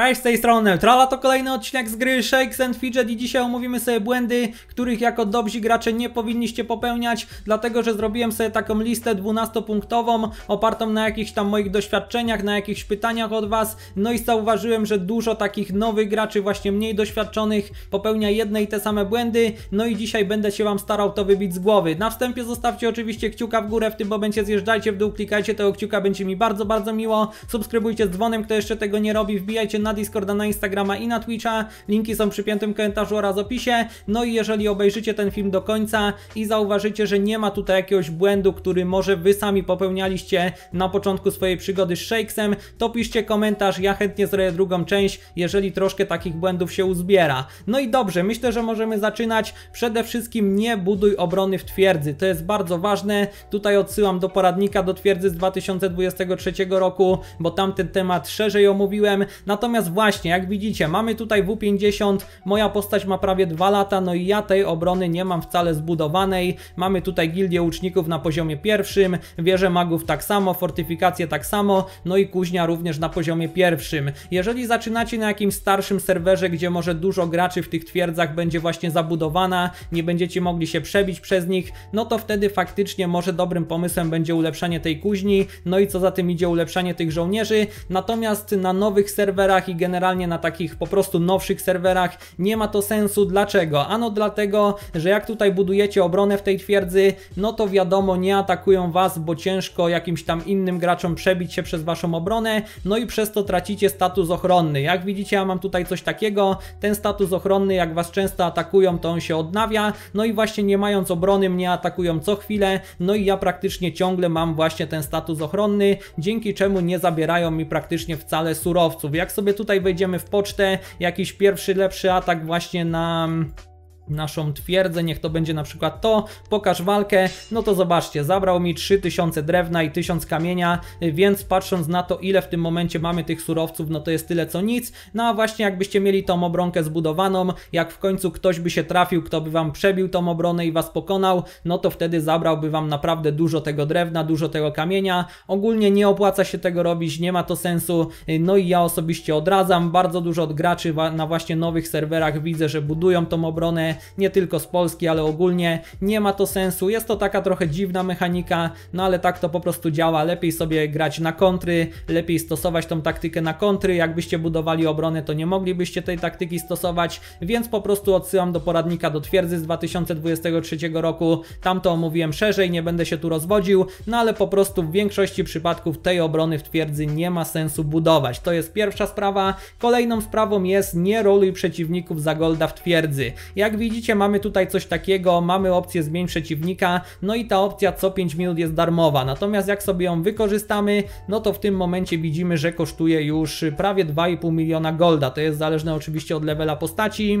Cześć, z tej strony Trala to kolejny odcinek z gry Shakes and Fidget i dzisiaj omówimy sobie błędy, których jako dobrzy gracze nie powinniście popełniać, dlatego że zrobiłem sobie taką listę 12-punktową, opartą na jakichś tam moich doświadczeniach, na jakichś pytaniach od Was, no i zauważyłem, że dużo takich nowych graczy, właśnie mniej doświadczonych, popełnia jedne i te same błędy, no i dzisiaj będę się Wam starał to wybić z głowy. Na wstępie zostawcie oczywiście kciuka w górę, w tym momencie zjeżdżajcie w dół, klikajcie tego kciuka, będzie mi bardzo, bardzo miło, subskrybujcie z dzwonem, kto jeszcze tego nie robi, wbijajcie na Discorda, na Instagrama i na Twitcha. Linki są przy piętym komentarzu oraz opisie. No i jeżeli obejrzycie ten film do końca i zauważycie, że nie ma tutaj jakiegoś błędu, który może Wy sami popełnialiście na początku swojej przygody z Shakesem, to piszcie komentarz, ja chętnie zrobię drugą część, jeżeli troszkę takich błędów się uzbiera. No i dobrze, myślę, że możemy zaczynać. Przede wszystkim nie buduj obrony w twierdzy, to jest bardzo ważne. Tutaj odsyłam do poradnika do twierdzy z 2023 roku, bo tam ten temat szerzej omówiłem. Natomiast Natomiast właśnie, jak widzicie, mamy tutaj W50, moja postać ma prawie 2 lata, no i ja tej obrony nie mam wcale zbudowanej. Mamy tutaj gildię łuczników na poziomie pierwszym, wieże magów tak samo, fortyfikacje tak samo, no i kuźnia również na poziomie pierwszym. Jeżeli zaczynacie na jakimś starszym serwerze, gdzie może dużo graczy w tych twierdzach będzie właśnie zabudowana, nie będziecie mogli się przebić przez nich, no to wtedy faktycznie może dobrym pomysłem będzie ulepszanie tej kuźni, no i co za tym idzie ulepszanie tych żołnierzy. Natomiast na nowych serwerach i generalnie na takich po prostu nowszych serwerach nie ma to sensu. Dlaczego? Ano dlatego, że jak tutaj budujecie obronę w tej twierdzy, no to wiadomo, nie atakują Was, bo ciężko jakimś tam innym graczom przebić się przez Waszą obronę, no i przez to tracicie status ochronny. Jak widzicie, ja mam tutaj coś takiego, ten status ochronny, jak Was często atakują, to on się odnawia, no i właśnie nie mając obrony mnie atakują co chwilę, no i ja praktycznie ciągle mam właśnie ten status ochronny, dzięki czemu nie zabierają mi praktycznie wcale surowców. Jak sobie tutaj wejdziemy w pocztę, jakiś pierwszy lepszy atak właśnie na naszą twierdzę, niech to będzie na przykład to, pokaż walkę, no to zobaczcie, zabrał mi 3000 drewna i 1000 kamienia, więc patrząc na to ile w tym momencie mamy tych surowców, no to jest tyle co nic, no a właśnie jakbyście mieli tą obronkę zbudowaną, jak w końcu ktoś by się trafił, kto by wam przebił tą obronę i was pokonał, no to wtedy zabrałby wam naprawdę dużo tego drewna, dużo tego kamienia, ogólnie nie opłaca się tego robić, nie ma to sensu, no i ja osobiście odradzam, bardzo dużo od graczy na właśnie nowych serwerach widzę, że budują tą obronę, nie tylko z Polski, ale ogólnie nie ma to sensu. Jest to taka trochę dziwna mechanika, no ale tak to po prostu działa. Lepiej sobie grać na kontry, lepiej stosować tą taktykę na kontry. Jakbyście budowali obronę, to nie moglibyście tej taktyki stosować, więc po prostu odsyłam do poradnika do twierdzy z 2023 roku. Tam to omówiłem szerzej, nie będę się tu rozwodził, no ale po prostu w większości przypadków tej obrony w twierdzy nie ma sensu budować. To jest pierwsza sprawa. Kolejną sprawą jest nie roluj przeciwników za golda w twierdzy. Jak widzicie, widzicie mamy tutaj coś takiego, mamy opcję zmień przeciwnika, no i ta opcja co 5 minut jest darmowa, natomiast jak sobie ją wykorzystamy, no to w tym momencie widzimy, że kosztuje już prawie 2,5 miliona golda, to jest zależne oczywiście od levela postaci,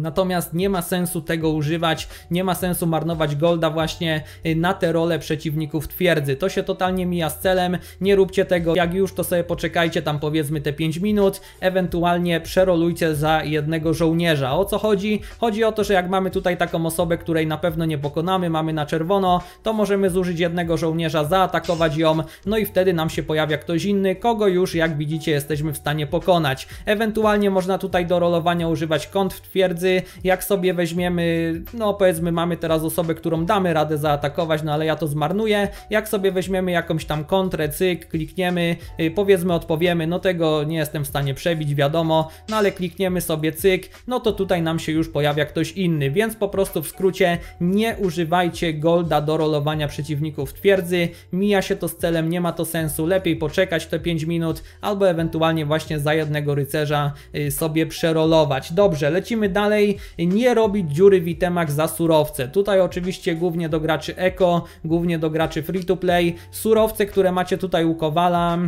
Natomiast nie ma sensu tego używać, nie ma sensu marnować golda właśnie y, na te role przeciwników twierdzy. To się totalnie mija z celem, nie róbcie tego. Jak już to sobie poczekajcie tam powiedzmy te 5 minut, ewentualnie przerolujcie za jednego żołnierza. O co chodzi? Chodzi o to, że jak mamy tutaj taką osobę, której na pewno nie pokonamy, mamy na czerwono, to możemy zużyć jednego żołnierza, zaatakować ją, no i wtedy nam się pojawia ktoś inny, kogo już jak widzicie jesteśmy w stanie pokonać. Ewentualnie można tutaj do rolowania używać kąt w twierdzy, jak sobie weźmiemy, no powiedzmy mamy teraz osobę, którą damy radę zaatakować, no ale ja to zmarnuję, jak sobie weźmiemy jakąś tam kontrę, cyk, klikniemy, y, powiedzmy odpowiemy, no tego nie jestem w stanie przebić, wiadomo, no ale klikniemy sobie cyk, no to tutaj nam się już pojawia ktoś inny, więc po prostu w skrócie nie używajcie golda do rolowania przeciwników twierdzy, mija się to z celem, nie ma to sensu, lepiej poczekać te 5 minut, albo ewentualnie właśnie za jednego rycerza y, sobie przerolować. Dobrze, lecimy dalej, dalej nie robić dziury w itemach za surowce. Tutaj oczywiście głównie do graczy eko, głównie do graczy free to play. Surowce, które macie tutaj u Kowala,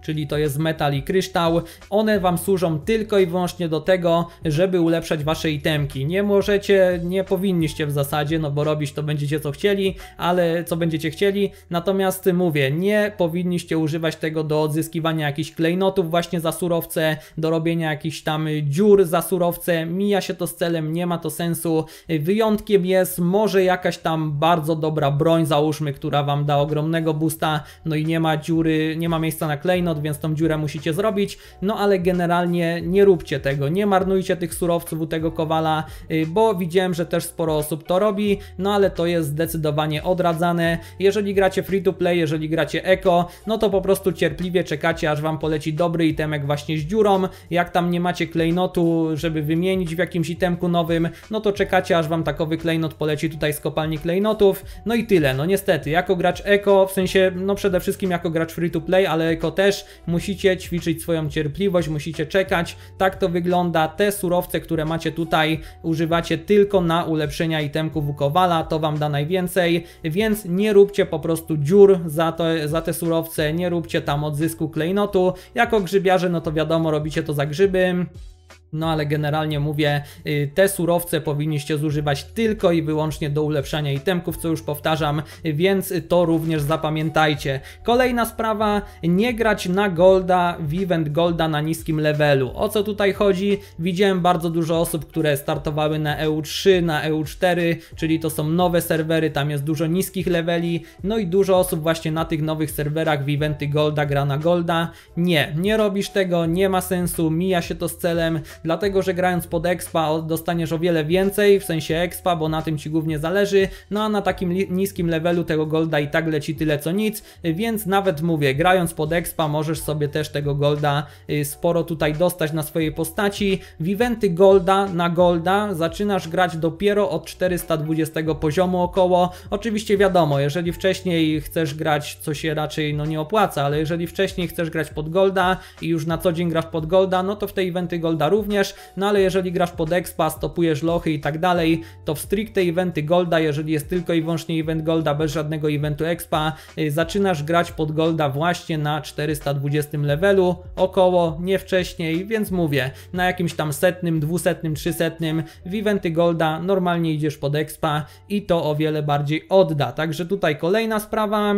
czyli to jest metal i kryształ. One Wam służą tylko i wyłącznie do tego, żeby ulepszać Wasze itemki. Nie możecie, nie powinniście w zasadzie, no bo robić to będziecie co chcieli, ale co będziecie chcieli. Natomiast mówię, nie powinniście używać tego do odzyskiwania jakichś klejnotów właśnie za surowce, do robienia jakichś tam dziur za surowce. Mija się to z celem, nie ma to sensu. Wyjątkiem jest może jakaś tam bardzo dobra broń, załóżmy, która Wam da ogromnego boosta, no i nie ma dziury, nie ma miejsca na klejnot, klejnot, więc tą dziurę musicie zrobić, no ale generalnie nie róbcie tego, nie marnujcie tych surowców u tego kowala, y, bo widziałem, że też sporo osób to robi, no ale to jest zdecydowanie odradzane. Jeżeli gracie free to play, jeżeli gracie eko, no to po prostu cierpliwie czekacie, aż Wam poleci dobry itemek właśnie z dziurą, jak tam nie macie klejnotu, żeby wymienić w jakimś itemku nowym, no to czekacie, aż Wam takowy klejnot poleci tutaj z kopalni klejnotów, no i tyle, no niestety, jako gracz eko, w sensie, no przede wszystkim jako gracz free to play, ale eko też, też musicie ćwiczyć swoją cierpliwość, musicie czekać. Tak to wygląda. Te surowce, które macie tutaj, używacie tylko na ulepszenia itemków u kowala, to Wam da najwięcej, więc nie róbcie po prostu dziur za, to, za te surowce, nie róbcie tam odzysku klejnotu. Jako grzybiarze, no to wiadomo, robicie to za grzyby. No ale generalnie mówię, y, te surowce powinniście zużywać tylko i wyłącznie do ulepszania itemków, co już powtarzam, więc to również zapamiętajcie. Kolejna sprawa, nie grać na golda, vivent golda na niskim levelu. O co tutaj chodzi? Widziałem bardzo dużo osób, które startowały na EU3, na EU4, czyli to są nowe serwery, tam jest dużo niskich leveli, no i dużo osób właśnie na tych nowych serwerach viventy golda gra na golda. Nie, nie robisz tego, nie ma sensu, mija się to z celem, dlatego że grając pod expa dostaniesz o wiele więcej, w sensie expa, bo na tym Ci głównie zależy, no a na takim niskim levelu tego golda i tak leci tyle co nic, więc nawet mówię, grając pod expa możesz sobie też tego golda y, sporo tutaj dostać na swojej postaci. W eventy golda na golda zaczynasz grać dopiero od 420 poziomu około. Oczywiście wiadomo, jeżeli wcześniej chcesz grać, co się raczej no nie opłaca, ale jeżeli wcześniej chcesz grać pod golda i już na co dzień grasz pod golda, no to w te eventy golda również no ale jeżeli grasz pod expa, stopujesz lochy i tak dalej, to w stricte eventy golda, jeżeli jest tylko i wyłącznie event golda, bez żadnego eventu expa, y, zaczynasz grać pod golda właśnie na 420 levelu, około, nie wcześniej, więc mówię, na jakimś tam setnym, dwusetnym, trzysetnym, w eventy golda normalnie idziesz pod expa i to o wiele bardziej odda. Także tutaj kolejna sprawa,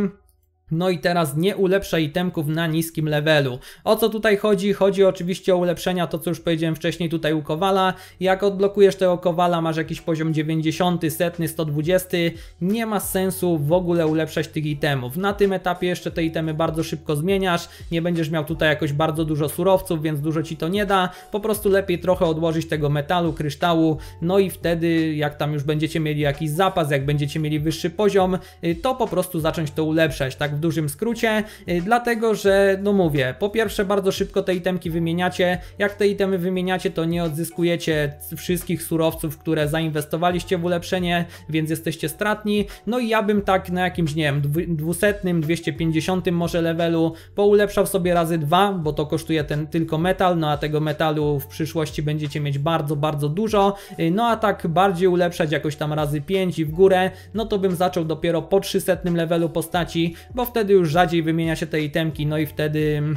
no i teraz nie ulepsza itemków na niskim levelu. O co tutaj chodzi? Chodzi oczywiście o ulepszenia, to co już powiedziałem wcześniej tutaj u Kowala. Jak odblokujesz tego Kowala, masz jakiś poziom 90, setny 120. Nie ma sensu w ogóle ulepszać tych itemów. Na tym etapie jeszcze te itemy bardzo szybko zmieniasz. Nie będziesz miał tutaj jakoś bardzo dużo surowców, więc dużo Ci to nie da. Po prostu lepiej trochę odłożyć tego metalu, kryształu. No i wtedy, jak tam już będziecie mieli jakiś zapas, jak będziecie mieli wyższy poziom, y, to po prostu zacząć to ulepszać. Tak dużym skrócie, y, dlatego, że no mówię, po pierwsze bardzo szybko te itemki wymieniacie, jak te itemy wymieniacie to nie odzyskujecie wszystkich surowców, które zainwestowaliście w ulepszenie, więc jesteście stratni, no i ja bym tak na jakimś, nie wiem, 200, 250 może levelu poulepszał sobie razy dwa, bo to kosztuje ten tylko metal, no a tego metalu w przyszłości będziecie mieć bardzo, bardzo dużo, y, no a tak bardziej ulepszać jakoś tam razy 5 i w górę, no to bym zaczął dopiero po 300 levelu postaci, bo w wtedy już rzadziej wymienia się te itemki, no i wtedy mm,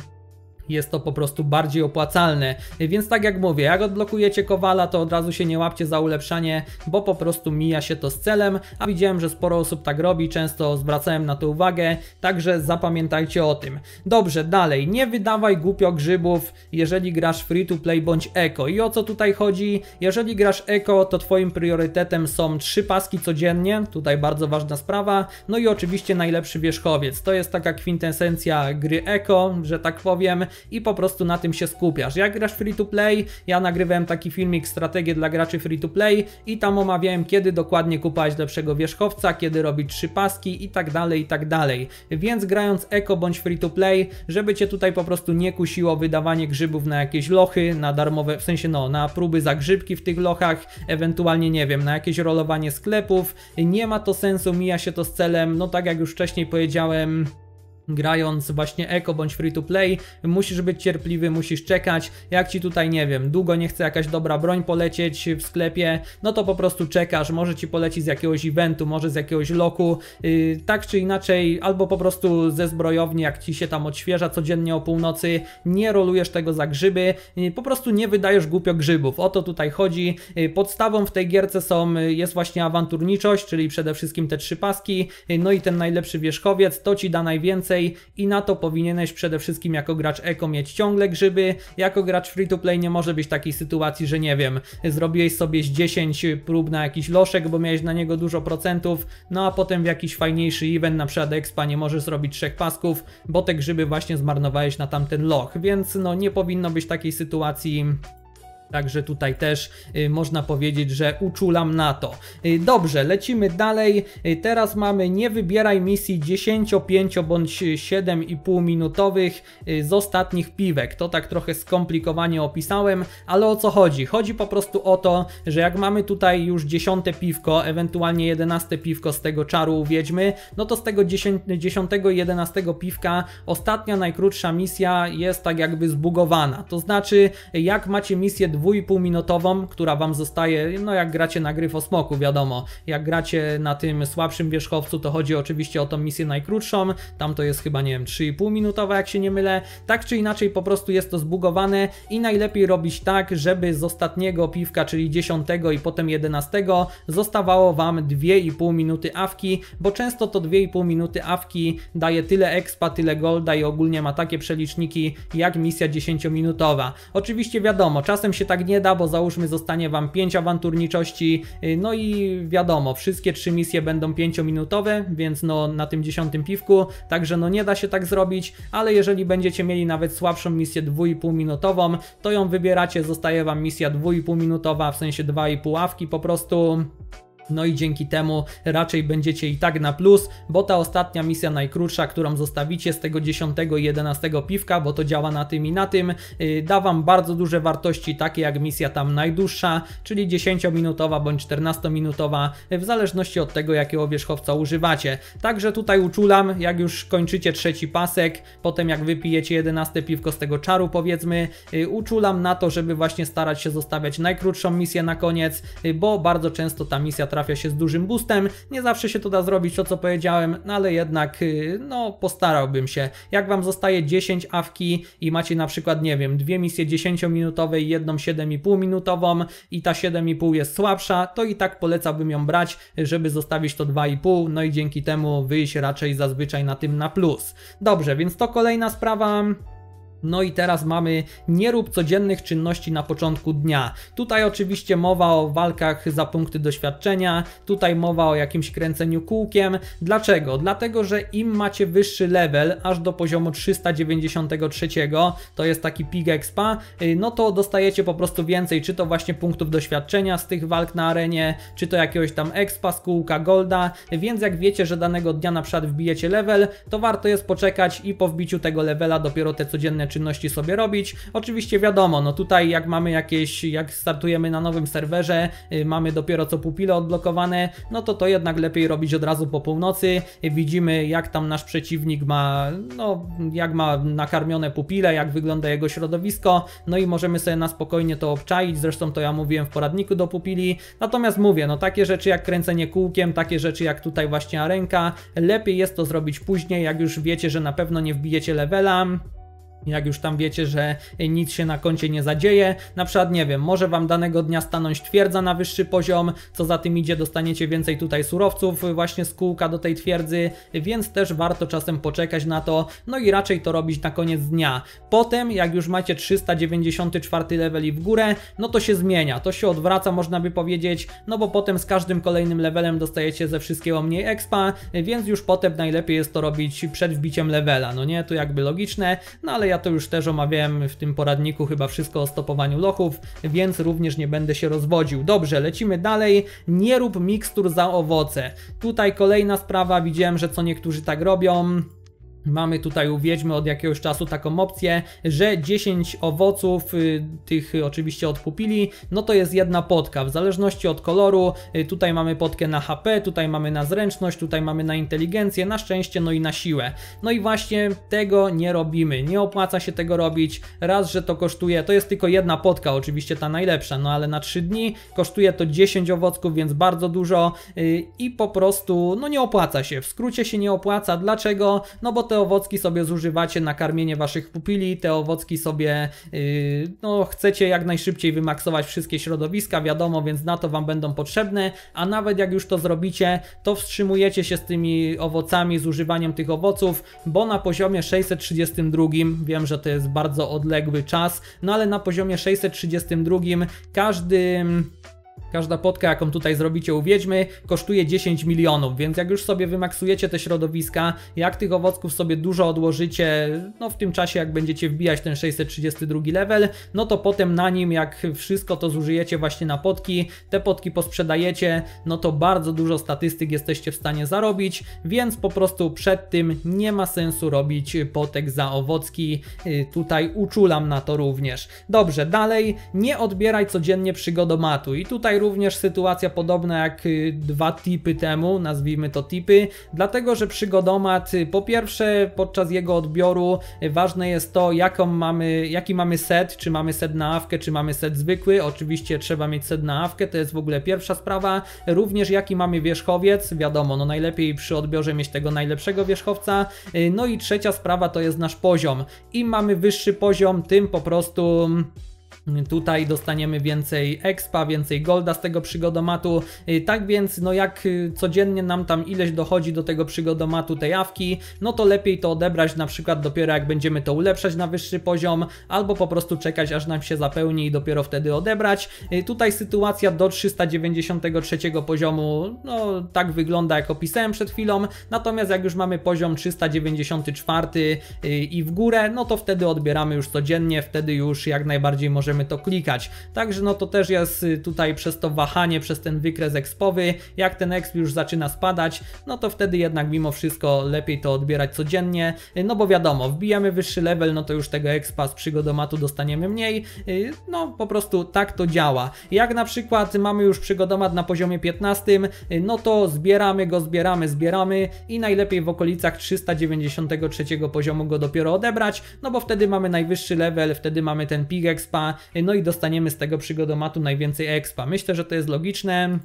jest to po prostu bardziej opłacalne. Więc tak jak mówię, jak odblokujecie Kowala, to od razu się nie łapcie za ulepszanie, bo po prostu mija się to z celem, a widziałem, że sporo osób tak robi, często zwracałem na to uwagę, także zapamiętajcie o tym. Dobrze, dalej, nie wydawaj głupio grzybów, jeżeli grasz free to play bądź eko. I o co tutaj chodzi? Jeżeli grasz eko, to twoim priorytetem są trzy paski codziennie, tutaj bardzo ważna sprawa, no i oczywiście najlepszy wierzchowiec. To jest taka kwintesencja gry eko, że tak powiem, i po prostu na tym się skupiasz. Jak grasz free to play, ja nagrywałem taki filmik strategię dla graczy free to play i tam omawiałem kiedy dokładnie kupować lepszego wierzchowca, kiedy robić trzy paski i tak dalej i tak dalej. Więc grając eko bądź free to play, żeby cię tutaj po prostu nie kusiło wydawanie grzybów na jakieś lochy, na darmowe, w sensie no, na próby zagrzybki w tych lochach, ewentualnie nie wiem, na jakieś rolowanie sklepów, nie ma to sensu, mija się to z celem, no tak jak już wcześniej powiedziałem, grając właśnie eko bądź free to play, musisz być cierpliwy, musisz czekać, jak ci tutaj, nie wiem, długo nie chce jakaś dobra broń polecieć w sklepie, no to po prostu czekasz, może ci poleci z jakiegoś eventu, może z jakiegoś loku, yy, tak czy inaczej, albo po prostu ze zbrojowni, jak ci się tam odświeża codziennie o północy, nie rolujesz tego za grzyby, yy, po prostu nie wydajesz głupio grzybów, o to tutaj chodzi, yy, podstawą w tej gierce są, y, jest właśnie awanturniczość, czyli przede wszystkim te trzy paski, y, no i ten najlepszy wierzchowiec, to ci da najwięcej, więcej i na to powinieneś przede wszystkim jako gracz eko mieć ciągle grzyby. Jako gracz free to play nie może być takiej sytuacji, że nie wiem, zrobiłeś sobie z 10 prób na jakiś loszek, bo miałeś na niego dużo procentów, no a potem w jakiś fajniejszy event, na przykład expa, nie możesz zrobić trzech pasków, bo te grzyby właśnie zmarnowałeś na tamten loch, więc no nie powinno być takiej sytuacji Także tutaj też y, można powiedzieć, że uczulam na to. Y, dobrze, lecimy dalej. Y, teraz mamy nie wybieraj misji 10, 5 bądź 7,5 minutowych z ostatnich piwek. To tak trochę skomplikowanie opisałem, ale o co chodzi? Chodzi po prostu o to, że jak mamy tutaj już 10 piwko, ewentualnie 11 piwko z tego czaru wiedźmy, no to z tego 10, 10 11 piwka ostatnia najkrótsza misja jest tak jakby zbugowana. To znaczy, jak macie misję minutową, która Wam zostaje, no jak gracie na o smoku, wiadomo. Jak gracie na tym słabszym wierzchowcu, to chodzi oczywiście o tą misję najkrótszą, tam to jest chyba, nie wiem, 3,5 minutowa, jak się nie mylę. Tak czy inaczej, po prostu jest to zbugowane i najlepiej robić tak, żeby z ostatniego piwka, czyli 10 i potem 11, zostawało Wam 2,5 minuty awki, bo często to 2,5 minuty awki daje tyle expa, tyle golda i ogólnie ma takie przeliczniki jak misja 10-minutowa. Oczywiście wiadomo, czasem się się tak nie da, bo załóżmy zostanie Wam 5 awanturniczości, y, no i wiadomo, wszystkie trzy misje będą 5-minutowe, więc no na tym dziesiątym piwku, także no nie da się tak zrobić, ale jeżeli będziecie mieli nawet słabszą misję 2,5 minutową, to ją wybieracie, zostaje Wam misja 2,5 minutowa, w sensie 2,5 ławki po prostu... No i dzięki temu raczej będziecie i tak na plus, bo ta ostatnia misja najkrótsza, którą zostawicie z tego 10 i 11 piwka, bo to działa na tym i na tym, yy, da Wam bardzo duże wartości, takie jak misja tam najdłuższa, czyli 10-minutowa bądź 14-minutowa, w zależności od tego jakiego wierzchowca używacie. Także tutaj uczulam, jak już kończycie trzeci pasek, potem jak wypijecie 11 piwko z tego czaru powiedzmy, yy, uczulam na to, żeby właśnie starać się zostawiać najkrótszą misję na koniec, yy, bo bardzo często ta misja trafia się z dużym boostem. Nie zawsze się to da zrobić, to co powiedziałem, no ale jednak y, no postarałbym się. Jak Wam zostaje 10 awki i macie na przykład, nie wiem, dwie misje 10-minutowe i jedną 7,5-minutową i ta 7,5 jest słabsza, to i tak polecałbym ją brać, żeby zostawić to 2,5, no i dzięki temu wyjść raczej zazwyczaj na tym na plus. Dobrze, więc to kolejna sprawa... No i teraz mamy nie rób codziennych czynności na początku dnia. Tutaj oczywiście mowa o walkach za punkty doświadczenia, tutaj mowa o jakimś kręceniu kółkiem. Dlaczego? Dlatego, że im macie wyższy level, aż do poziomu 393, to jest taki pig expa, y, no to dostajecie po prostu więcej, czy to właśnie punktów doświadczenia z tych walk na arenie, czy to jakiegoś tam expa z kółka golda, więc jak wiecie, że danego dnia na przykład wbijecie level, to warto jest poczekać i po wbiciu tego levela dopiero te codzienne czynności sobie robić. Oczywiście wiadomo, no tutaj jak mamy jakieś, jak startujemy na nowym serwerze, y, mamy dopiero co pupile odblokowane, no to to jednak lepiej robić od razu po północy. Widzimy jak tam nasz przeciwnik ma, no jak ma nakarmione pupile, jak wygląda jego środowisko, no i możemy sobie na spokojnie to obczaić, zresztą to ja mówiłem w poradniku do pupili. Natomiast mówię, no takie rzeczy jak kręcenie kółkiem, takie rzeczy jak tutaj właśnie arenka, lepiej jest to zrobić później, jak już wiecie, że na pewno nie wbijecie levela, jak już tam wiecie, że nic się na koncie nie zadzieje. Na przykład, nie wiem, może Wam danego dnia stanąć twierdza na wyższy poziom, co za tym idzie, dostaniecie więcej tutaj surowców właśnie z kółka do tej twierdzy, więc też warto czasem poczekać na to, no i raczej to robić na koniec dnia. Potem, jak już macie 394 level i w górę, no to się zmienia, to się odwraca, można by powiedzieć, no bo potem z każdym kolejnym levelem dostajecie ze wszystkiego mniej expa, więc już potem najlepiej jest to robić przed wbiciem levela, no nie? To jakby logiczne, no ale ja ja to już też omawiałem w tym poradniku chyba wszystko o stopowaniu lochów, więc również nie będę się rozwodził. Dobrze, lecimy dalej. Nie rób mikstur za owoce. Tutaj kolejna sprawa, widziałem, że co niektórzy tak robią. Mamy tutaj u Wiedźmy od jakiegoś czasu taką opcję, że 10 owoców, y, tych oczywiście od pupili, no to jest jedna podka W zależności od koloru, y, tutaj mamy podkę na HP, tutaj mamy na zręczność, tutaj mamy na inteligencję, na szczęście, no i na siłę. No i właśnie tego nie robimy, nie opłaca się tego robić. Raz, że to kosztuje, to jest tylko jedna podka, oczywiście ta najlepsza, no ale na 3 dni kosztuje to 10 owoców, więc bardzo dużo y, i po prostu, no nie opłaca się. W skrócie się nie opłaca. Dlaczego? No bo to te owocki sobie zużywacie na karmienie waszych pupili, te owocki sobie y, no, chcecie jak najszybciej wymaksować wszystkie środowiska, wiadomo, więc na to wam będą potrzebne, a nawet jak już to zrobicie, to wstrzymujecie się z tymi owocami, z używaniem tych owoców, bo na poziomie 632, wiem, że to jest bardzo odległy czas, no ale na poziomie 632 każdy Każda podka, jaką tutaj zrobicie u Wiedźmy, kosztuje 10 milionów, więc jak już sobie wymaksujecie te środowiska, jak tych owocków sobie dużo odłożycie, no w tym czasie jak będziecie wbijać ten 632 level, no to potem na nim jak wszystko to zużyjecie właśnie na podki, te podki posprzedajecie, no to bardzo dużo statystyk jesteście w stanie zarobić, więc po prostu przed tym nie ma sensu robić potek za owocki, y, tutaj uczulam na to również. Dobrze, dalej, nie odbieraj codziennie przygodomatu i tutaj Tutaj również sytuacja podobna jak y, dwa tipy temu, nazwijmy to tipy, dlatego że przygodomat y, po pierwsze podczas jego odbioru y, ważne jest to jaką mamy, jaki mamy set, czy mamy set na awkę, czy mamy set zwykły, oczywiście trzeba mieć set na awkę, to jest w ogóle pierwsza sprawa, również jaki mamy wierzchowiec, wiadomo, no najlepiej przy odbiorze mieć tego najlepszego wierzchowca, no i trzecia sprawa to jest nasz poziom, im mamy wyższy poziom, tym po prostu mm, Tutaj dostaniemy więcej expa, więcej golda z tego przygodomatu. Y, tak więc, no jak y, codziennie nam tam ileś dochodzi do tego przygodomatu tej awki, no to lepiej to odebrać na przykład dopiero jak będziemy to ulepszać na wyższy poziom, albo po prostu czekać aż nam się zapełni i dopiero wtedy odebrać. Y, tutaj sytuacja do 393 poziomu, no tak wygląda jak opisałem przed chwilą, natomiast jak już mamy poziom 394 i w górę, no to wtedy odbieramy już codziennie, wtedy już jak najbardziej możemy możemy to klikać. Także no to też jest y, tutaj przez to wahanie, przez ten wykres expowy, jak ten exp już zaczyna spadać, no to wtedy jednak mimo wszystko lepiej to odbierać codziennie, y, no bo wiadomo, wbijamy wyższy level, no to już tego expa z przygodomatu dostaniemy mniej, y, no po prostu tak to działa. Jak na przykład mamy już przygodomat na poziomie 15, no to zbieramy go, zbieramy, zbieramy i najlepiej w okolicach 393 poziomu go dopiero odebrać, no bo wtedy mamy najwyższy level, wtedy mamy ten pig expa, no i dostaniemy z tego przygodomatu najwięcej expa. Myślę, że to jest logiczne.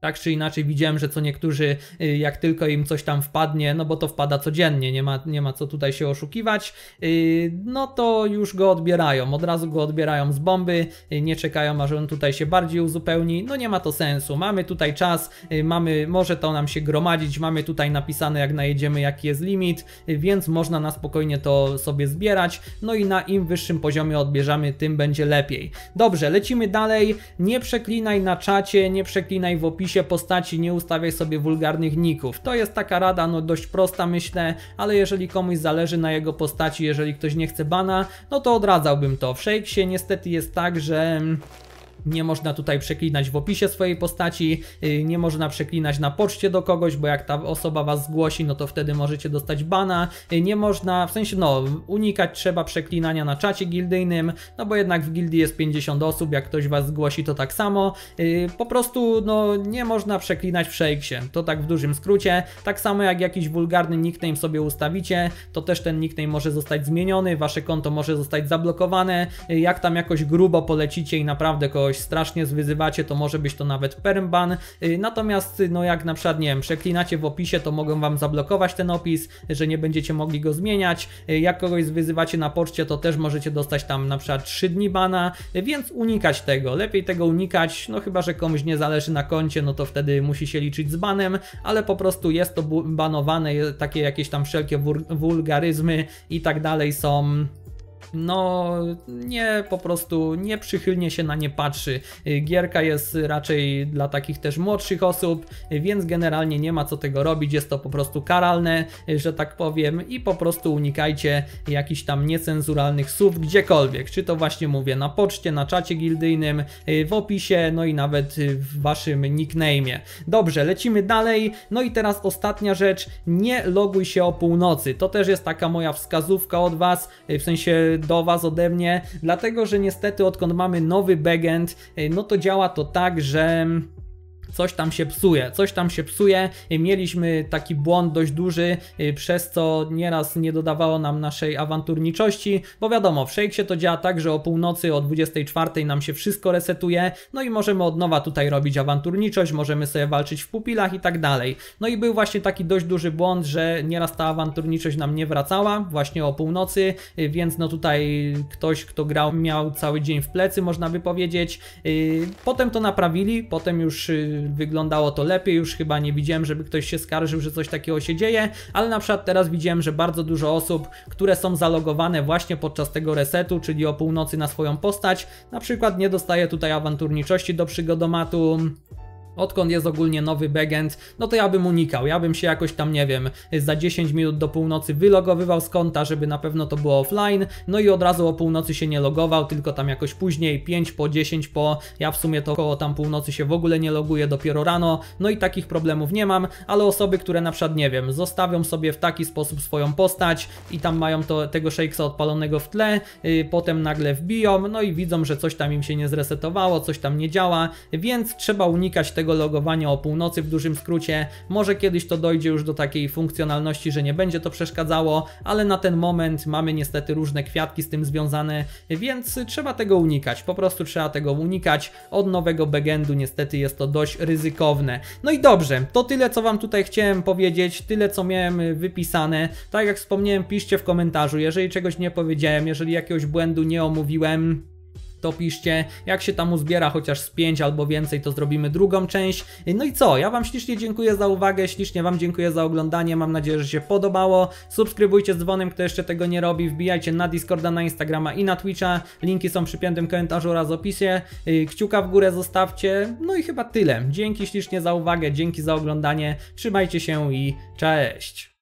Tak czy inaczej widziałem, że co niektórzy, y, jak tylko im coś tam wpadnie, no bo to wpada codziennie, nie ma, nie ma co tutaj się oszukiwać, y, no to już go odbierają, od razu go odbierają z bomby, y, nie czekają aż on tutaj się bardziej uzupełni, no nie ma to sensu, mamy tutaj czas, mamy, może to nam się gromadzić, mamy tutaj napisane jak najedziemy jaki jest limit, więc można na spokojnie to sobie zbierać, no i na im wyższym poziomie odbierzamy, tym będzie lepiej. Dobrze, lecimy dalej, nie przeklinaj na czacie, nie przeklinaj w opisie, opisie postaci nie ustawiaj sobie wulgarnych ników. To jest taka rada, no dość prosta myślę, ale jeżeli komuś zależy na jego postaci, jeżeli ktoś nie chce bana, no to odradzałbym to. W Shakesie niestety jest tak, że... Mm, nie można tutaj przeklinać w opisie swojej postaci, y, nie można przeklinać na poczcie do kogoś, bo jak ta osoba was zgłosi, no to wtedy możecie dostać bana, y, nie można, w sensie no, unikać trzeba przeklinania na czacie gildyjnym, no bo jednak w gildii jest 50 osób, jak ktoś was zgłosi to tak samo, y, po prostu no nie można przeklinać w shakesie, to tak w dużym skrócie, tak samo jak jakiś wulgarny nickname sobie ustawicie, to też ten nickname może zostać zmieniony, wasze konto może zostać zablokowane, jak tam jakoś grubo polecicie i naprawdę kogoś strasznie zwyzywacie, to może być to nawet permban. Y, natomiast y, no jak na przykład, nie wiem, przeklinacie w opisie, to mogą Wam zablokować ten opis, że nie będziecie mogli go zmieniać. Y, jak kogoś zwyzywacie na poczcie, to też możecie dostać tam na przykład 3 dni bana, więc unikać tego. Lepiej tego unikać, no chyba, że komuś nie zależy na koncie, no to wtedy musi się liczyć z banem, ale po prostu jest to banowane, takie jakieś tam wszelkie wulgaryzmy i tak dalej są no nie po prostu nie przychylnie się na nie patrzy. Gierka jest raczej dla takich też młodszych osób, więc generalnie nie ma co tego robić, jest to po prostu karalne, że tak powiem i po prostu unikajcie jakichś tam niecenzuralnych słów gdziekolwiek, czy to właśnie mówię na poczcie, na czacie gildyjnym, w opisie, no i nawet w waszym nickname. Dobrze, lecimy dalej, no i teraz ostatnia rzecz, nie loguj się o północy, to też jest taka moja wskazówka od was, w sensie do Was ode mnie, dlatego że niestety odkąd mamy nowy backend, e, no to działa to tak, że coś tam się psuje, coś tam się psuje. Mieliśmy taki błąd dość duży, y, przez co nieraz nie dodawało nam naszej awanturniczości, bo wiadomo, w się to działa tak, że o północy, o 24 nam się wszystko resetuje, no i możemy od nowa tutaj robić awanturniczość, możemy sobie walczyć w pupilach i tak dalej. No i był właśnie taki dość duży błąd, że nieraz ta awanturniczość nam nie wracała, właśnie o północy, y, więc no tutaj ktoś, kto grał, miał cały dzień w plecy, można by powiedzieć. Y, potem to naprawili, potem już wyglądało to lepiej, już chyba nie widziałem, żeby ktoś się skarżył, że coś takiego się dzieje, ale na przykład teraz widziałem, że bardzo dużo osób, które są zalogowane właśnie podczas tego resetu, czyli o północy na swoją postać, na przykład nie dostaje tutaj awanturniczości do przygodomatu, Odkąd jest ogólnie nowy backend, no to ja bym unikał, ja bym się jakoś tam, nie wiem, za 10 minut do północy wylogowywał z konta, żeby na pewno to było offline, no i od razu o północy się nie logował, tylko tam jakoś później 5 po 10 po, ja w sumie to około tam północy się w ogóle nie loguję, dopiero rano, no i takich problemów nie mam, ale osoby, które na przykład, nie wiem, zostawią sobie w taki sposób swoją postać i tam mają to, tego shakesa odpalonego w tle, yy, potem nagle wbiją, no i widzą, że coś tam im się nie zresetowało, coś tam nie działa, więc trzeba unikać tego tego logowania o północy w dużym skrócie. Może kiedyś to dojdzie już do takiej funkcjonalności, że nie będzie to przeszkadzało, ale na ten moment mamy niestety różne kwiatki z tym związane, więc trzeba tego unikać. Po prostu trzeba tego unikać. Od nowego backendu niestety jest to dość ryzykowne. No i dobrze, to tyle co Wam tutaj chciałem powiedzieć, tyle co miałem wypisane. Tak jak wspomniałem, piszcie w komentarzu, jeżeli czegoś nie powiedziałem, jeżeli jakiegoś błędu nie omówiłem, to piszcie. Jak się tam uzbiera chociaż z 5 albo więcej, to zrobimy drugą część. No i co? Ja Wam ślicznie dziękuję za uwagę, ślicznie Wam dziękuję za oglądanie. Mam nadzieję, że się podobało. Subskrybujcie z dzwonem, kto jeszcze tego nie robi. Wbijajcie na Discorda, na Instagrama i na Twitcha. Linki są przy piętym komentarzu oraz opisie. Y, kciuka w górę zostawcie. No i chyba tyle. Dzięki ślicznie za uwagę, dzięki za oglądanie. Trzymajcie się i cześć!